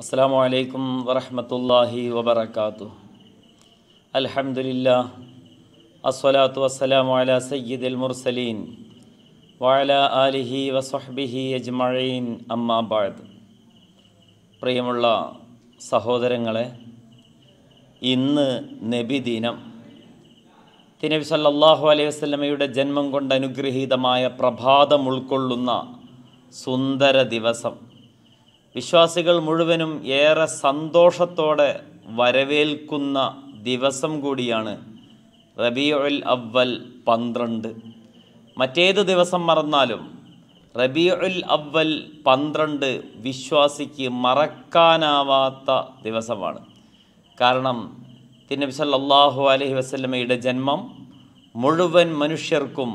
അസ്സാം വലൈക്കും വറഹമത്തല്ലാഹി വബർക്കാത്തു അലഹമുല്ല അസ്വലാത്തു വസ്സലാമു അല സയ്യിദ് അൽ മുർസലീൻ വാല ആലിഹി വസ്ഹബിഹി അജ്മഴീൻ അമ്മാബാദ് പ്രിയമുള്ള സഹോദരങ്ങളെ ഇന്ന് നബിദിനം തിനബി സല്ലാഹു അലൈഹി വസ്ലമയുടെ ജന്മം കൊണ്ട് അനുഗ്രഹീതമായ പ്രഭാതം ഉൾക്കൊള്ളുന്ന സുന്ദര ദിവസം വിശ്വാസികൾ മുഴുവനും ഏറെ സന്തോഷത്തോടെ വരവേൽക്കുന്ന ദിവസം കൂടിയാണ് റബിയുൽ അവൽ പന്ത്രണ്ട് മറ്റേത് ദിവസം മറന്നാലും റബിയുൽ അവൽ പന്ത്രണ്ട് വിശ്വാസിക്ക് മറക്കാനാവാത്ത ദിവസമാണ് കാരണം തിന്നബി സല്ലാഹു അലഹി വസ്ലമയുടെ ജന്മം മുഴുവൻ മനുഷ്യർക്കും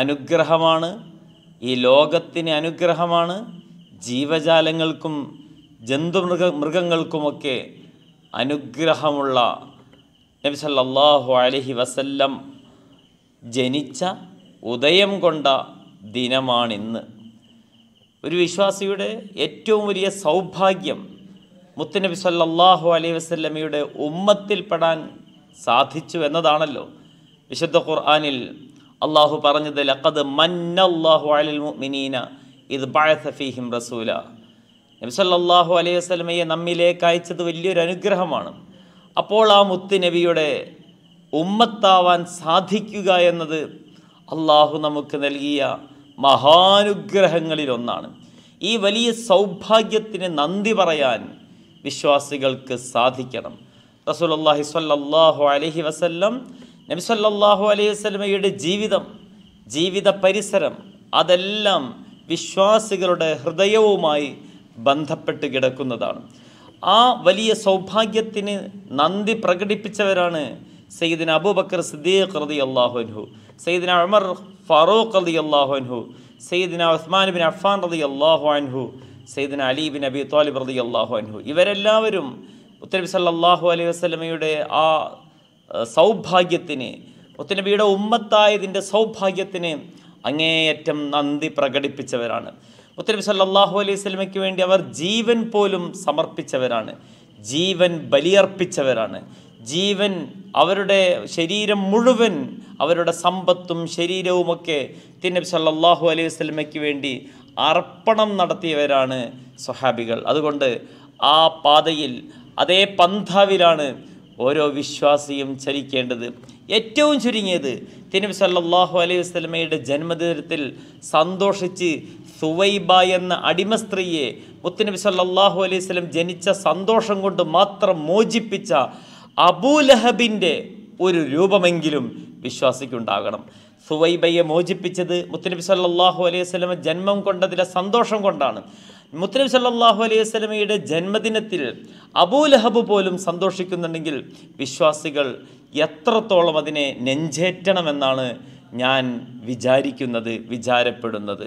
അനുഗ്രഹമാണ് ഈ ലോകത്തിന് അനുഗ്രഹമാണ് ജീവജാലങ്ങൾക്കും ജന്തുമൃഗ മൃഗങ്ങൾക്കുമൊക്കെ അനുഗ്രഹമുള്ള നബി സല്ലല്ലാഹു അലഹി വസല്ലം ജനിച്ച ഉദയം കൊണ്ട ദിനമാണിന്ന് ഒരു വിശ്വാസിയുടെ ഏറ്റവും വലിയ സൗഭാഗ്യം മുത്തനബി സല്ലാഹു അലൈഹി വസല്ലമയുടെ ഉമ്മത്തിൽപ്പെടാൻ സാധിച്ചു എന്നതാണല്ലോ വിശുദ്ധ ഖുർആാനിൽ അള്ളാഹു പറഞ്ഞത് ലഖദ് മന്നല്ലാഹു അലിൽ മുഅ്മിനീന ഇത് ബാഴസഫീഹിം റസൂല നബിസല്ലാഹു അലൈഹി വസ്ലമയെ നമ്മിലേക്ക് അയച്ചത് വലിയൊരു അനുഗ്രഹമാണ് അപ്പോൾ ആ മുത്ത് നബിയുടെ ഉമ്മത്താവാൻ സാധിക്കുക എന്നത് അള്ളാഹു നമുക്ക് നൽകിയ മഹാനുഗ്രഹങ്ങളിലൊന്നാണ് ഈ വലിയ സൗഭാഗ്യത്തിന് നന്ദി പറയാൻ വിശ്വാസികൾക്ക് സാധിക്കണം റസൂലല്ലാഹി സല്ലാഹു അലഹി വസല്ലം നബി അലൈഹി വസ്ലമയുടെ ജീവിതം ജീവിത പരിസരം അതെല്ലാം വിശ്വാസികളുടെ ഹൃദയവുമായി ബന്ധപ്പെട്ട് കിടക്കുന്നതാണ് ആ വലിയ സൗഭാഗ്യത്തിന് നന്ദി പ്രകടിപ്പിച്ചവരാണ് സയ്യിദിന അബൂബക്കർ സിദ്ദീഖ് റതി അള്ളാഹുൻഹു സയ്യിദിന ഉമർ ഫാറൂഖ് റതി അള്ളാഹുൻഹു സയ്യിദിന ഉസ്മാൻ ബിൻ അഫാൻ റതി അള്ളാഹു അൻഹു സയ്യിദിന അലി ബിൻ അബി തോലിബ് റതി അള്ളാഹു അൻഹു ഇവരെല്ലാവരും ഉത്തരബി സല്ലാഹു അലൈഹി വസ്ലമയുടെ ആ സൗഭാഗ്യത്തിന് മുത്തനബിയുടെ ഉമ്മത്തായതിൻ്റെ സൗഭാഗ്യത്തിന് അങ്ങേയറ്റം നന്ദി പ്രകടിപ്പിച്ചവരാണ് മുത്തനബി സല്ലാഹു അലൈഹി സ്വലമയ്ക്ക് വേണ്ടി അവർ ജീവൻ പോലും സമർപ്പിച്ചവരാണ് ജീവൻ ബലിയർപ്പിച്ചവരാണ് ജീവൻ അവരുടെ ശരീരം മുഴുവൻ അവരുടെ സമ്പത്തും ശരീരവുമൊക്കെ തിന്നബി സല്ലാഹു അലൈഹി വസ്ലമയ്ക്ക് വേണ്ടി അർപ്പണം നടത്തിയവരാണ് സ്വഹാബികൾ അതുകൊണ്ട് ആ പാതയിൽ അതേ പന്ഥാവിലാണ് ഓരോ വിശ്വാസിയും ചലിക്കേണ്ടത് ഏറ്റവും ചുരുങ്ങിയത് തിരുനബി സല്ലാഹു അലൈഹി വസ്ലമയുടെ ജന്മദിനത്തിൽ സന്തോഷിച്ച് സുവൈബ എന്ന അടിമ സ്ത്രീയെ മുത്തനബി സല്ലാഹു അലൈഹി വസ്ലം ജനിച്ച സന്തോഷം കൊണ്ട് മാത്രം മോചിപ്പിച്ച അബൂലഹബിൻ്റെ ഒരു രൂപമെങ്കിലും വിശ്വാസിക്കുണ്ടാകണം സുവൈബയെ മോചിപ്പിച്ചത് മുത്തനബി സല്ലാഹു അലൈഹി വസ്ലമ ജന്മം കൊണ്ടതിലെ സന്തോഷം കൊണ്ടാണ് മുത്തനബി സല്ലാഹു അലൈഹി വസ്ലമയുടെ ജന്മദിനത്തിൽ അബൂലഹബ് പോലും സന്തോഷിക്കുന്നുണ്ടെങ്കിൽ വിശ്വാസികൾ എത്രത്തോളം അതിനെ നെഞ്ചേറ്റണമെന്നാണ് ഞാൻ വിചാരിക്കുന്നത് വിചാരപ്പെടുന്നത്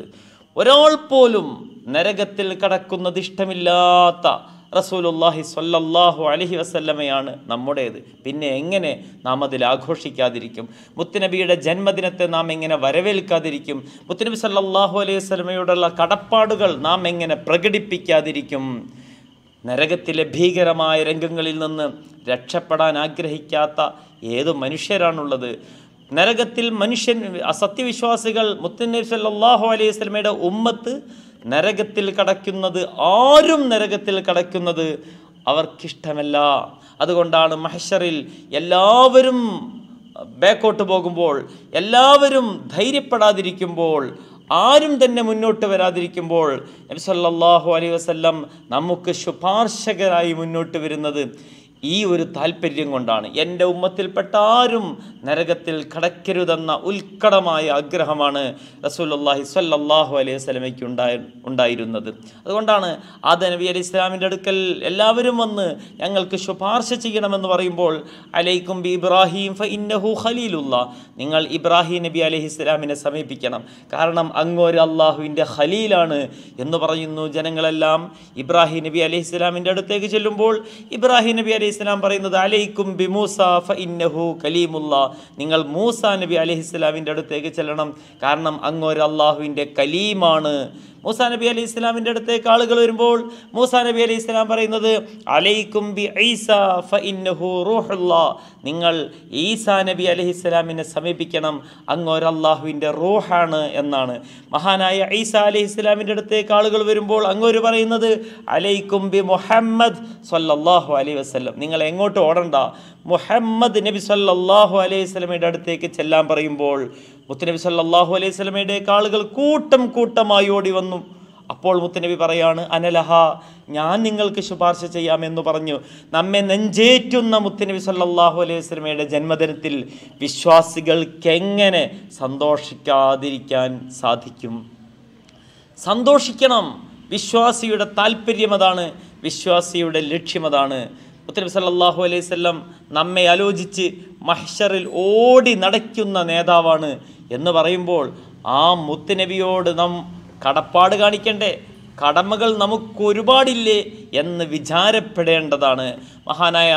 ഒരാൾ പോലും നരകത്തിൽ കടക്കുന്നത് ഇഷ്ടമില്ലാത്ത റസൂലുല്ലാഹി സ്വല്ലല്ലാഹു അലഹി വസല്ലമയാണ് നമ്മുടേത് പിന്നെ എങ്ങനെ നാം അതിൽ ആഘോഷിക്കാതിരിക്കും മുത്തുനബിയുടെ ജന്മദിനത്തെ നാം എങ്ങനെ വരവേൽക്കാതിരിക്കും മുത്തുനബി സല്ലാഹു അലൈഹി വസ്ലമയോടുള്ള കടപ്പാടുകൾ നാം എങ്ങനെ പ്രകടിപ്പിക്കാതിരിക്കും നരകത്തിലെ ഭീകരമായ രംഗങ്ങളിൽ നിന്ന് രക്ഷപ്പെടാൻ ആഗ്രഹിക്കാത്ത ഏത് മനുഷ്യരാണുള്ളത് നരകത്തിൽ മനുഷ്യൻ അസത്യവിശ്വാസികൾ മുത്തനബി സല്ലാഹു അലൈഹി സ്വലമയുടെ ഉമ്മത്ത് നരകത്തിൽ കടക്കുന്നത് ആരും നരകത്തിൽ കടക്കുന്നത് അവർക്കിഷ്ടമല്ല അതുകൊണ്ടാണ് മഹഷറിൽ എല്ലാവരും ബാക്കോട്ട് പോകുമ്പോൾ എല്ലാവരും ധൈര്യപ്പെടാതിരിക്കുമ്പോൾ ആരും തന്നെ മുന്നോട്ട് വരാതിരിക്കുമ്പോൾ സല്ലല്ലാഹു അലൈഹി വസല്ലം നമുക്ക് ശുപാർശകരായി മുന്നോട്ട് വരുന്നത് ഈ ഒരു താല്പര്യം കൊണ്ടാണ് എൻ്റെ ഉമ്മത്തിൽപ്പെട്ട ആരും നരകത്തിൽ കടക്കരുതെന്ന ഉത്കടമായ ആഗ്രഹമാണ് റസൂലുല്ലാഹി സ്വല്ലല്ലാഹു അലൈഹി സ്വലമയ്ക്ക് ഉണ്ടായ ഉണ്ടായിരുന്നത് അതുകൊണ്ടാണ് ആദ നബി അലി ഇസ്ലാമിൻ്റെ അടുക്കൽ എല്ലാവരും വന്ന് ഞങ്ങൾക്ക് ശുപാർശ ചെയ്യണമെന്ന് പറയുമ്പോൾ അലൈക്കും ബി ഇബ്രാഹിം ഫ ഇന്നഹു ഖലീലുള്ള നിങ്ങൾ ഇബ്രാഹിം നബി അലൈഹി ഇസ്ലാമിനെ സമീപിക്കണം കാരണം അങ്ങോര് അള്ളാഹുവിൻ്റെ ഖലീലാണ് എന്ന് പറയുന്നു ജനങ്ങളെല്ലാം ഇബ്രാഹിം നബി അലൈഹി ഇസ്ലാമിൻ്റെ അടുത്തേക്ക് ചെല്ലുമ്പോൾ ഇബ്രാഹിം നബി അലൈഹി അലഹിസ്ലാം പറയുന്നത് അലൈക്കും ബി മൂസ ഇന്നഹു കലീമുല്ല നിങ്ങൾ മൂസ നബി അലഹിസ്ലാമിൻ്റെ അടുത്തേക്ക് ചെല്ലണം കാരണം അങ്ങൊരു അള്ളാഹുവിൻ്റെ കലീമാണ് മൂസാ നബി അലി ഇസ്ലാമിൻ്റെ അടുത്തേക്ക് ആളുകൾ വരുമ്പോൾ മൂസാ നബി അലി ഇസ്ലാം പറയുന്നത് അലൈക്കും ബി ഐസ റൂഹുള്ള നിങ്ങൾ ഈസാ നബി അലി ഇസ്ലാമിനെ സമീപിക്കണം അങ്ങൊരല്ലാഹുവിൻ്റെ റൂഹാണ് എന്നാണ് മഹാനായ ഈസ അലി ഇസ്ലാമിൻ്റെ അടുത്തേക്ക് ആളുകൾ വരുമ്പോൾ അങ്ങോര് പറയുന്നത് അലൈക്കും ബി മുഹമ്മദ് സല്ലാഹു അലൈ വസ്ലം നിങ്ങൾ എങ്ങോട്ട് ഓടണ്ട മുഹമ്മദ് നബി സല്ലാഹു അലൈഹി വസ്ലമയുടെ അടുത്തേക്ക് ചെല്ലാൻ പറയുമ്പോൾ മുത്തനബി സല്ലാഹു അലൈഹി സ്വലമയുടെ കാളുകൾ കൂട്ടം കൂട്ടമായി ഓടി വന്നു അപ്പോൾ മുത്തനബി പറയാണ് അനലഹ ഞാൻ നിങ്ങൾക്ക് ശുപാർശ ചെയ്യാമെന്ന് പറഞ്ഞു നമ്മെ നെഞ്ചേറ്റുന്ന മുത്തനബി സല്ലാഹു അലൈഹി സ്വലമയുടെ ജന്മദിനത്തിൽ വിശ്വാസികൾക്കെങ്ങനെ സന്തോഷിക്കാതിരിക്കാൻ സാധിക്കും സന്തോഷിക്കണം വിശ്വാസിയുടെ താല്പര്യം അതാണ് വിശ്വാസിയുടെ ലക്ഷ്യം അതാണ് മുത്തനബി സല്ലാഹു അലൈഹി നമ്മെ ആലോചിച്ച് മഹ്ഷറിൽ ഓടി നടക്കുന്ന നേതാവാണ് എന്ന് പറയുമ്പോൾ ആ മുത്തനബിയോട് നാം കടപ്പാട് കാണിക്കണ്ടേ കടമകൾ നമുക്ക് ഒരുപാടില്ലേ എന്ന് വിചാരപ്പെടേണ്ടതാണ് മഹാനായ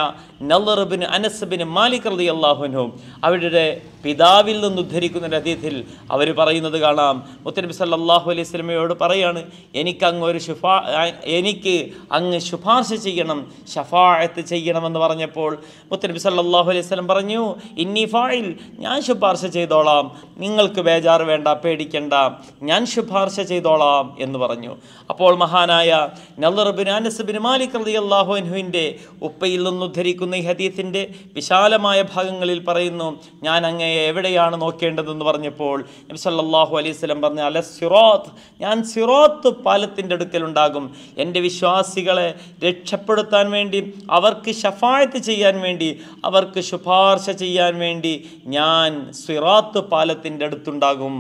നല്ലറബിന് അനസബിന് മാലിക് റതി അള്ളാഹുനു അവരുടെ പിതാവിൽ നിന്ന് ഉദ്ധരിക്കുന്ന രഥീത്തിൽ അവർ പറയുന്നത് കാണാം മുത്തനബി സല്ലാഹു അലൈഹി സ്വലമയോട് പറയാണ് എനിക്കങ്ങ് ഒരു ശുഫാ എനിക്ക് അങ്ങ് ശുപാർശ ചെയ്യണം ഷഫായത്ത് ചെയ്യണമെന്ന് പറഞ്ഞപ്പോൾ മുത്തനബി സല്ലാഹു അലൈഹി സ്വലം പറഞ്ഞു ഇന്നി ഫായിൽ ഞാൻ ശുപാർശ ചെയ്തോളാം നിങ്ങൾക്ക് ബേജാറ് വേണ്ട പേടിക്കണ്ട ഞാൻ ശുപാർശ ചെയ്തോളാം എന്ന് പറഞ്ഞു അപ്പോൾ മഹാനായ നല്ലറബിന് അനസബ് ബിൻ മാലിക് റതി അള്ളാഹുഅൻഹുവിൻ്റെ ഉപ്പയിൽ ഉദ്ധരിക്കുന്ന ഈ ഹദീസിൻ്റെ വിശാലമായ ഭാഗങ്ങളിൽ പറയുന്നു ഞാൻ അങ്ങയെ എവിടെയാണ് നോക്കേണ്ടതെന്ന് പറഞ്ഞപ്പോൾ നബി സല്ലാഹു അലൈഹി സ്വലം പറഞ്ഞു അല സിറോത്ത് ഞാൻ സിറോത്ത് പാലത്തിൻ്റെ അടുക്കലുണ്ടാകും എൻ്റെ വിശ്വാസികളെ രക്ഷപ്പെടുത്താൻ വേണ്ടി അവർക്ക് ഷഫായത്ത് ചെയ്യാൻ വേണ്ടി അവർക്ക് ശുപാർശ ചെയ്യാൻ വേണ്ടി ഞാൻ സിറാത്ത് പാലത്തിൻ്റെ അടുത്തുണ്ടാകും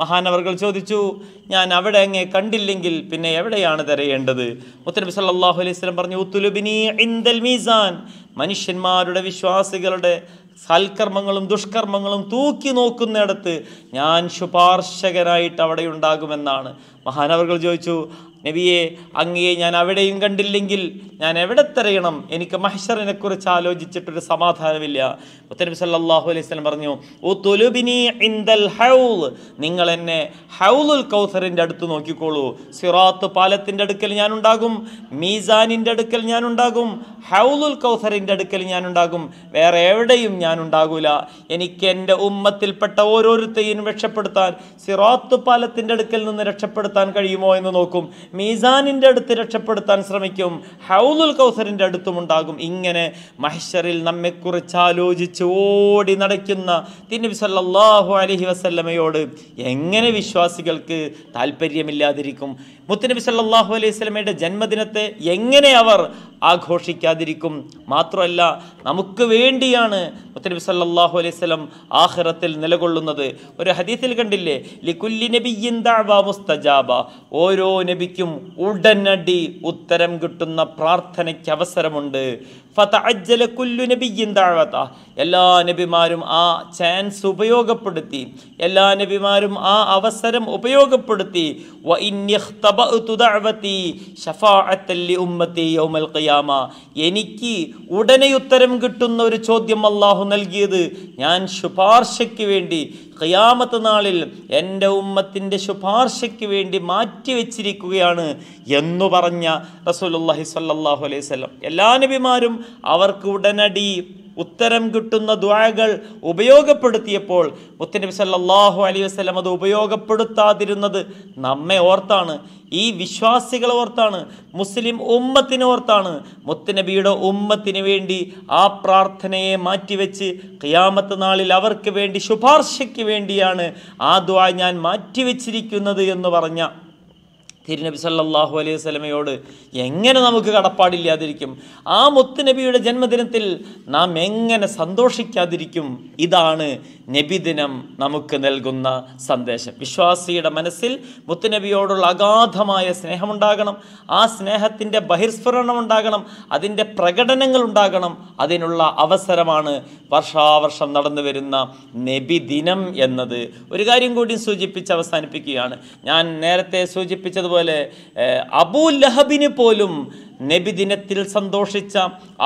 മഹാനവർകൾ ചോദിച്ചു ഞാൻ അവിടെ അങ്ങേ കണ്ടില്ലെങ്കിൽ പിന്നെ എവിടെയാണ് തിരയേണ്ടത് മുത്തനബി സല്ലാഹു അലൈഹി സ്വലം പറഞ്ഞു ഉത്തുലുബിനി മീസാൻ മനുഷ്യന്മാരുടെ വിശ്വാസികളുടെ സൽക്കർമ്മങ്ങളും ദുഷ്കർമ്മങ്ങളും തൂക്കി നോക്കുന്നിടത്ത് ഞാൻ ശുപാർശകനായിട്ട് അവിടെ ഉണ്ടാകുമെന്നാണ് മഹാനവർകൾ ചോദിച്ചു നബിയെ അങ്ങയെ ഞാൻ അവിടെയും കണ്ടില്ലെങ്കിൽ ഞാൻ എവിടെ തെരയണം എനിക്ക് മഹ്ഷറിനെ കുറിച്ച് ആലോചിച്ചിട്ടൊരു സമാധാനമില്ല മുത്തനബി സല്ലാഹു അലൈഹി സ്വലം പറഞ്ഞു ഓ തൊലുബിനി ഇന്ദൽ ഹൗൽ നിങ്ങൾ എന്നെ ഹൗലുൽ കൗസറിൻ്റെ അടുത്ത് നോക്കിക്കോളൂ സിറാത്ത് പാലത്തിൻ്റെ അടുക്കൽ ഞാനുണ്ടാകും മീസാനിൻ്റെ അടുക്കൽ ഞാനുണ്ടാകും ഹൗലുൽ കൗസറിൻ്റെ അടുക്കൽ ഞാനുണ്ടാകും വേറെ എവിടെയും ഞാനുണ്ടാകൂല എനിക്ക് എൻ്റെ ഉമ്മത്തിൽപ്പെട്ട ഓരോരുത്തെയും രക്ഷപ്പെടുത്താൻ സിറാത്ത് പാലത്തിൻ്റെ അടുക്കൽ നിന്ന് രക്ഷപ്പെടുത്താൻ കഴിയുമോ എന്ന് നോക്കും മീസാനിൻ്റെ അടുത്ത് രക്ഷപ്പെടുത്താൻ ശ്രമിക്കും ഹൗലുൽ കൗസറിൻ്റെ അടുത്തും ഉണ്ടാകും ഇങ്ങനെ മഹിഷറിൽ നമ്മെക്കുറിച്ച് ആലോചിച്ച് ഓടി നടക്കുന്ന തിന്നബി സല്ലാഹു അലഹി വസല്ലമയോട് എങ്ങനെ വിശ്വാസികൾക്ക് താല്പര്യമില്ലാതിരിക്കും മുത്തനബി സല്ലാഹു അലൈഹി സ്വലമയുടെ ജന്മദിനത്തെ എങ്ങനെ അവർ ആഘോഷിക്കാതിരിക്കും മാത്രമല്ല നമുക്ക് വേണ്ടിയാണ് മുത്തനബി സല്ലാഹു അലൈഹി സ്വലം ആഹ്റത്തിൽ നിലകൊള്ളുന്നത് ഒരു ഹദീസിൽ കണ്ടില്ലേ ലിക്കുല്ലി നബി മുസ്തജാബ ഓരോ നബിക്കും ഉടനടി ഉത്തരം കിട്ടുന്ന പ്രാർത്ഥനയ്ക്ക് അവസരമുണ്ട് ഫതഅജ്ജല കുല്ലു നബിയിൻ ദഅവത എല്ലാ നബിമാരും ആ ചാൻസ് ഉപയോഗപ്പെടുത്തി എല്ലാ നബിമാരും ആ അവസരം ഉപയോഗപ്പെടുത്തി എനിക്ക് ഉടനെ ഉത്തരം കിട്ടുന്ന ഒരു ചോദ്യം അള്ളാഹു നൽകിയത് ഞാൻ ശുപാർശയ്ക്ക് വേണ്ടി ഖിയാമത്ത് നാളിൽ എൻ്റെ ഉമ്മത്തിൻ്റെ ശുപാർശയ്ക്ക് വേണ്ടി മാറ്റിവെച്ചിരിക്കുകയാണ് എന്ന് പറഞ്ഞ റസൂലുല്ലാഹി സല്ലാഹു അലൈഹി സ്വലം എല്ലാ നബിമാരും അവർക്ക് ഉടനടി ഉത്തരം കിട്ടുന്ന ദ്വാകൾ ഉപയോഗപ്പെടുത്തിയപ്പോൾ മുത്തനബി സല്ലാഹു അലൈഹി വസ്ലം അത് ഉപയോഗപ്പെടുത്താതിരുന്നത് നമ്മെ ഓർത്താണ് ഈ വിശ്വാസികളെ ഓർത്താണ് മുസ്ലിം ഉമ്മത്തിനെ ഓർത്താണ് മുത്തനബിയുടെ ഉമ്മത്തിന് വേണ്ടി ആ പ്രാർത്ഥനയെ മാറ്റിവെച്ച് ഖിയാമത്ത് നാളിൽ അവർക്ക് വേണ്ടി ശുപാർശയ്ക്ക് വേണ്ടിയാണ് ആ ദ്വാ ഞാൻ മാറ്റിവെച്ചിരിക്കുന്നത് എന്ന് പറഞ്ഞ തിരുനബി സല്ലാഹു അലൈഹി സ്വലമയോട് എങ്ങനെ നമുക്ക് കടപ്പാടില്ലാതിരിക്കും ആ മുത്തുനബിയുടെ ജന്മദിനത്തിൽ നാം എങ്ങനെ സന്തോഷിക്കാതിരിക്കും ഇതാണ് നബിദിനം നമുക്ക് നൽകുന്ന സന്ദേശം വിശ്വാസിയുടെ മനസ്സിൽ മുത്തുനബിയോടുള്ള അഗാധമായ സ്നേഹമുണ്ടാകണം ആ സ്നേഹത്തിൻ്റെ ബഹിർസ്ഫുരണം ഉണ്ടാകണം അതിൻ്റെ പ്രകടനങ്ങൾ ഉണ്ടാകണം അതിനുള്ള അവസരമാണ് വർഷാവർഷം നടന്നു വരുന്ന നബിദിനം എന്നത് ഒരു കാര്യം കൂടി സൂചിപ്പിച്ച് അവസാനിപ്പിക്കുകയാണ് ഞാൻ നേരത്തെ സൂചിപ്പിച്ചത് അതുപോലെ അബൂ ലഹബിന് പോലും നബി ദിനത്തിൽ സന്തോഷിച്ച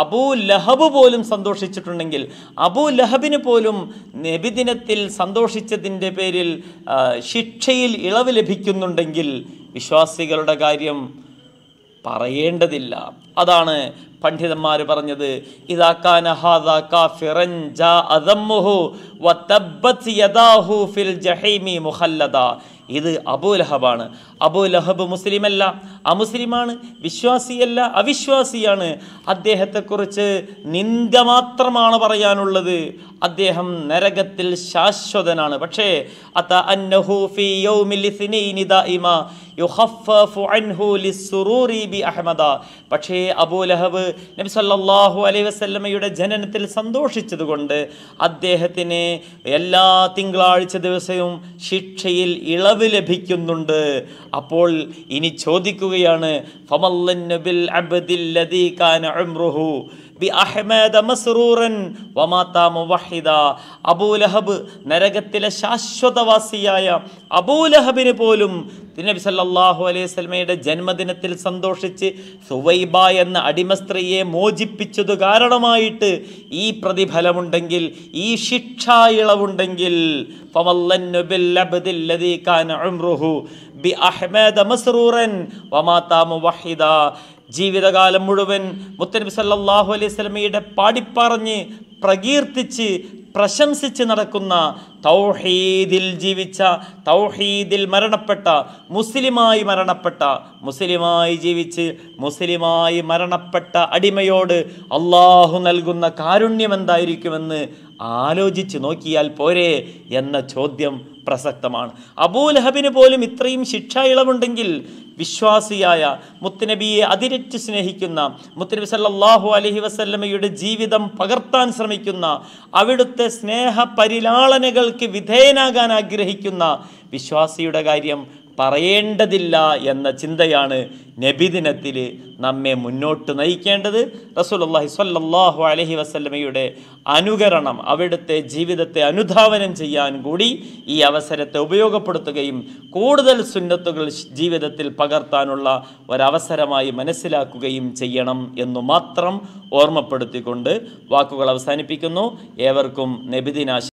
അബൂ ലഹബ് പോലും സന്തോഷിച്ചിട്ടുണ്ടെങ്കിൽ അബൂ ലഹബിന് പോലും നബി ദിനത്തിൽ സന്തോഷിച്ചതിൻ്റെ പേരിൽ ശിക്ഷയിൽ ഇളവ് ലഭിക്കുന്നുണ്ടെങ്കിൽ വിശ്വാസികളുടെ കാര്യം പറയേണ്ടതില്ല അതാണ് പണ്ഡിതന്മാർ പറഞ്ഞത് ഇതാക്കാൻ കാഫിറൻ ജാ അദമ്മുഹു യദാഹു ഫിൽ ജഹീമി ഇത് അബു ലഹബാണ് അബു ലഹബ് മുസ്ലിമല്ല അമുസ്ലിമാണ് വിശ്വാസിയല്ല അവിശ്വാസിയാണ് അദ്ദേഹത്തെക്കുറിച്ച് നിന്ദ മാത്രമാണ് പറയാനുള്ളത് അദ്ദേഹം നരകത്തിൽ ശാശ്വതനാണ് പക്ഷേ അത അന്നഹൂഫി അഹമ്മദ പക്ഷേ അബൂലഹബ് നബി സല്ലാഹു അലൈ വസ്ലമയുടെ ജനനത്തിൽ സന്തോഷിച്ചതുകൊണ്ട് അദ്ദേഹത്തിന് എല്ലാ തിങ്കളാഴ്ച ദിവസവും ശിക്ഷയിൽ ഇളവ് അറിവ് ലഭിക്കുന്നുണ്ട് അപ്പോൾ ഇനി ചോദിക്കുകയാണ് ഫമല്ലൻ നബിൽ അബദില്ലദീ കാന ഉംറുഹു ബി അഹ്മദ മസ്റൂറൻ മുവഹിദ അബൂലഹബ് നരകത്തിലെ ശാശ്വതവാസിയായ അബൂലഹബിന് പോലും തിരുനബി സല്ലാഹു അലൈഹി സ്വലമയുടെ ജന്മദിനത്തിൽ സന്തോഷിച്ച് സുവൈബ എന്ന അടിമ സ്ത്രീയെ മോചിപ്പിച്ചതു കാരണമായിട്ട് ഈ പ്രതിഫലമുണ്ടെങ്കിൽ ഈ ശിക്ഷ ഇളവുണ്ടെങ്കിൽ ബി അഹ്മദ മസ്റൂറൻ വമാത്ത മുവഹിദ ജീവിതകാലം മുഴുവൻ മുത്തനബി സല്ലാഹു അലൈഹി സ്വലമയുടെ പാടിപ്പറഞ്ഞ് പ്രകീർത്തിച്ച് പ്രശംസിച്ച് നടക്കുന്ന തൗഹീദിൽ ജീവിച്ച തൗഹീദിൽ മരണപ്പെട്ട മുസ്ലിമായി മരണപ്പെട്ട മുസ്ലിമായി ജീവിച്ച് മുസ്ലിമായി മരണപ്പെട്ട അടിമയോട് അള്ളാഹു നൽകുന്ന കാരുണ്യം എന്തായിരിക്കുമെന്ന് ആലോചിച്ച് നോക്കിയാൽ പോരെ എന്ന ചോദ്യം പ്രസക്തമാണ് അബൂലഹബിന് പോലും ഇത്രയും ശിക്ഷ ഇളവുണ്ടെങ്കിൽ വിശ്വാസിയായ മുത്തനബിയെ അതിരറ്റ് സ്നേഹിക്കുന്ന മുത്തനബി സല്ലാഹു അലഹി വസല്ലമയുടെ ജീവിതം പകർത്താൻ ശ്രമിക്കുന്ന അവിടുത്തെ സ്നേഹ പരിലാളനകൾക്ക് വിധേയനാകാൻ ആഗ്രഹിക്കുന്ന വിശ്വാസിയുടെ കാര്യം പറയേണ്ടതില്ല എന്ന ചിന്തയാണ് നബിദിനത്തിൽ നമ്മെ മുന്നോട്ട് നയിക്കേണ്ടത് റസൂൽ അള്ളാഹി സ്വല്ലല്ലാഹു അലഹി വസ്ലമയുടെ അനുകരണം അവിടുത്തെ ജീവിതത്തെ അനുധാവനം ചെയ്യാൻ കൂടി ഈ അവസരത്തെ ഉപയോഗപ്പെടുത്തുകയും കൂടുതൽ സുന്നത്തുകൾ ജീവിതത്തിൽ പകർത്താനുള്ള ഒരവസരമായി മനസ്സിലാക്കുകയും ചെയ്യണം എന്നു മാത്രം ഓർമ്മപ്പെടുത്തിക്കൊണ്ട് വാക്കുകൾ അവസാനിപ്പിക്കുന്നു ഏവർക്കും നബിദിനാശ